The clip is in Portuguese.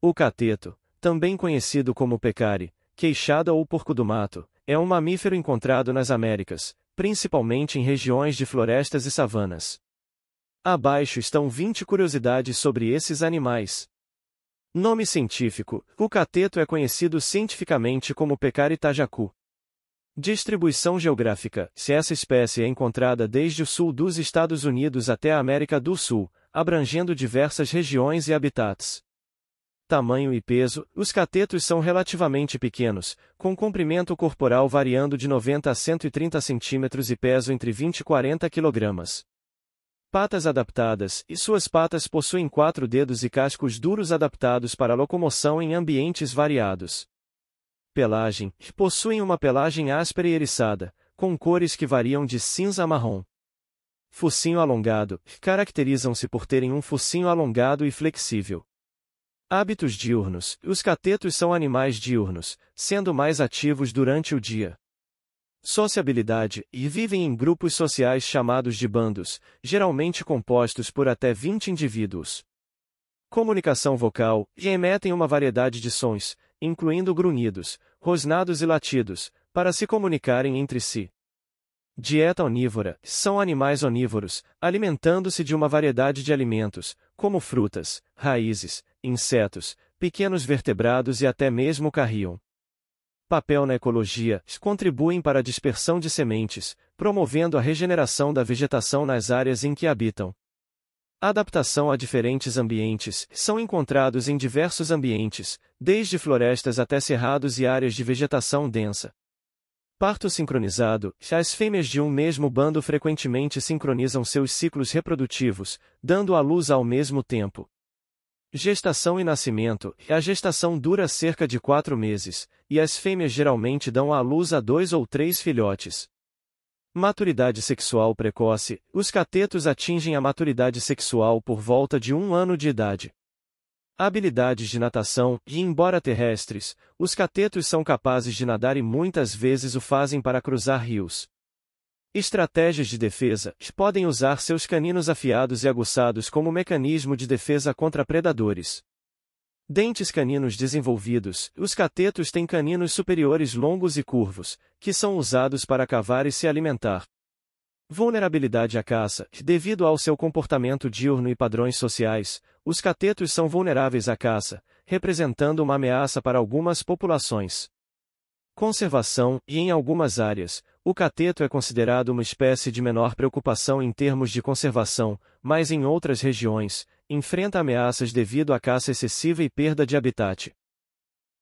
O cateto, também conhecido como pecari, queixada ou porco do mato, é um mamífero encontrado nas Américas, principalmente em regiões de florestas e savanas. Abaixo estão 20 curiosidades sobre esses animais. Nome científico: o cateto é conhecido cientificamente como pecari tajacu. Distribuição geográfica: se essa espécie é encontrada desde o sul dos Estados Unidos até a América do Sul, abrangendo diversas regiões e habitats tamanho e peso, os catetos são relativamente pequenos, com comprimento corporal variando de 90 a 130 cm e peso entre 20 e 40 kg. Patas adaptadas, e suas patas possuem quatro dedos e cascos duros adaptados para locomoção em ambientes variados. Pelagem, possuem uma pelagem áspera e eriçada, com cores que variam de cinza a marrom. Focinho alongado, caracterizam-se por terem um focinho alongado e flexível. Hábitos diurnos: Os catetos são animais diurnos, sendo mais ativos durante o dia. Sociabilidade: E vivem em grupos sociais chamados de bandos, geralmente compostos por até 20 indivíduos. Comunicação vocal: E emetem uma variedade de sons, incluindo grunhidos, rosnados e latidos, para se comunicarem entre si. Dieta onívora: São animais onívoros, alimentando-se de uma variedade de alimentos, como frutas, raízes, insetos, pequenos vertebrados e até mesmo carrion. Papel na ecologia contribuem para a dispersão de sementes, promovendo a regeneração da vegetação nas áreas em que habitam. Adaptação a diferentes ambientes são encontrados em diversos ambientes, desde florestas até cerrados e áreas de vegetação densa. Parto sincronizado, as fêmeas de um mesmo bando frequentemente sincronizam seus ciclos reprodutivos, dando à luz ao mesmo tempo. Gestação e nascimento: A gestação dura cerca de quatro meses, e as fêmeas geralmente dão à luz a dois ou três filhotes. Maturidade sexual precoce: Os catetos atingem a maturidade sexual por volta de um ano de idade. Habilidades de natação, e embora terrestres, os catetos são capazes de nadar e muitas vezes o fazem para cruzar rios. Estratégias de defesa podem usar seus caninos afiados e aguçados como mecanismo de defesa contra predadores. Dentes caninos desenvolvidos. Os catetos têm caninos superiores longos e curvos, que são usados para cavar e se alimentar. Vulnerabilidade à caça. Devido ao seu comportamento diurno e padrões sociais, os catetos são vulneráveis à caça, representando uma ameaça para algumas populações. Conservação, e em algumas áreas, o cateto é considerado uma espécie de menor preocupação em termos de conservação, mas em outras regiões, enfrenta ameaças devido à caça excessiva e perda de habitat.